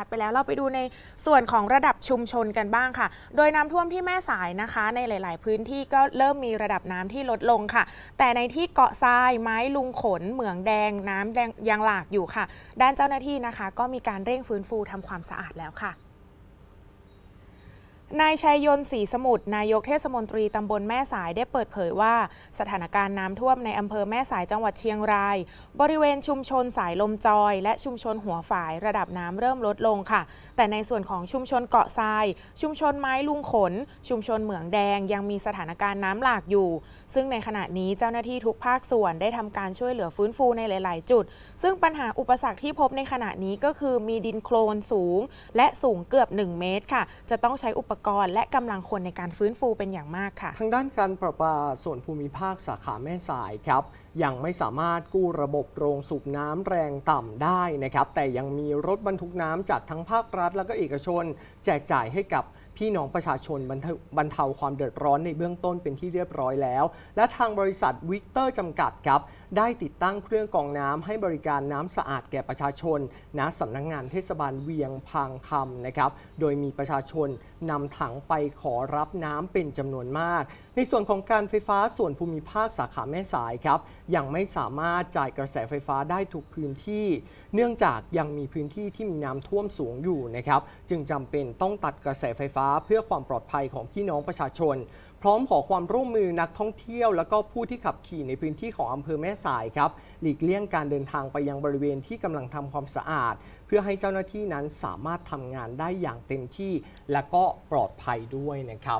ัดไปแล้วเราไปดูในส่วนของระดับชุมชนกันบ้างค่ะ โดยน้ำท่วมที่แม่สายนะคะ ในหลาย ๆพื้นที่ก็เริ่มมีระดับน้ำที่ลดลงค่ะ แต่ในที่เกาะทรายไม้ลุงขน เหมืองแดงน้ำแดงยังหลากอยู่ค่ะ ด้านเจ้าหน้าที่นะคะ ก็มีการเร่งฟื้นฟูทำความสะอาดแล้วค่ะนายชัยยนต์ศรีสมุทรนายกเทศมนตรีตำบลแม่สายได้เปิดเผยว่า สถานการณ์น้ำท่วมในอำเภอแม่สายจังหวัดเชียงราย บริเวณชุมชนสายลมจอย และชุมชนหัวฝาย ระดับน้ำเริ่มลดลงค่ะ แต่ในส่วนของชุมชนเกาะทราย ชุมชนไม้ลุงขน ชุมชนเหมืองแดง ยังมีสถานการณ์น้ำหลากอยู่ ซึ่งในขณะนี้เจ้าหน้าที่ทุกภาคส่วนได้ทำการช่วยเหลือฟื้นฟูในหลายๆ จุด ซึ่งปัญหาอุปสรรคที่พบในขณะนี้ก็คือ มีดินโคลนสูง และสูงเกือบ 1 เมตรค่ะ จะต้องใช้อุปกรณ์และกำลังคนในการฟื้นฟูเป็นอย่างมากค่ะ ทางด้านการประปาส่วนภูมิภาคสาขาแม่สายครับ ยังไม่สามารถกู้ระบบโรงสูบน้ำแรงต่ำได้นะครับ แต่ยังมีรถบรรทุกน้ำจากทั้งภาครัฐและก็เอกชน แจกจ่ายให้กับพี่น้องประชาชนบรรเทาความเดือดร้อนในเบื้องต้นเป็นที่เรียบร้อยแล้ว และทางบริษัทวิกเตอร์จำกัดครับ ได้ติดตั้งเครื่องกรองน้ำให้บริการน้ำสะอาดแก่ประชาชน ณสำนักงงานเทศบาลเวียงพังคำนะครับ โดยมีประชาชนนำถังไปขอรับน้ำเป็นจำนวนมาก ในส่วนของการไฟฟ้าส่วนภูมิภาคสาขาแม่สายครับยังไม่สามารถจ่ายกระแสไฟฟ้าได้ทุกพื้นที่ เนื่องจากยังมีพื้นที่ที่มีน้ำท่วมสูงอยู่นะครับจึงจำเป็นต้องตัดกระแสไฟฟ้าเพื่อความปลอดภัยของพี่น้องประชาชน พร้อมขอความร่วมมือนักท่องเที่ยวและก็ผู้ที่ขับขี่ในพื้นที่ของอำเภอแม่สายครับหลีกเลี่ยงการเดินทางไปยังบริเวณที่กำลังทำความสะอาด เพื่อให้เจ้าหน้าที่นั้นสามารถทำงานได้อย่างเต็มที่ และก็ปลอดภัยด้วยนะครับ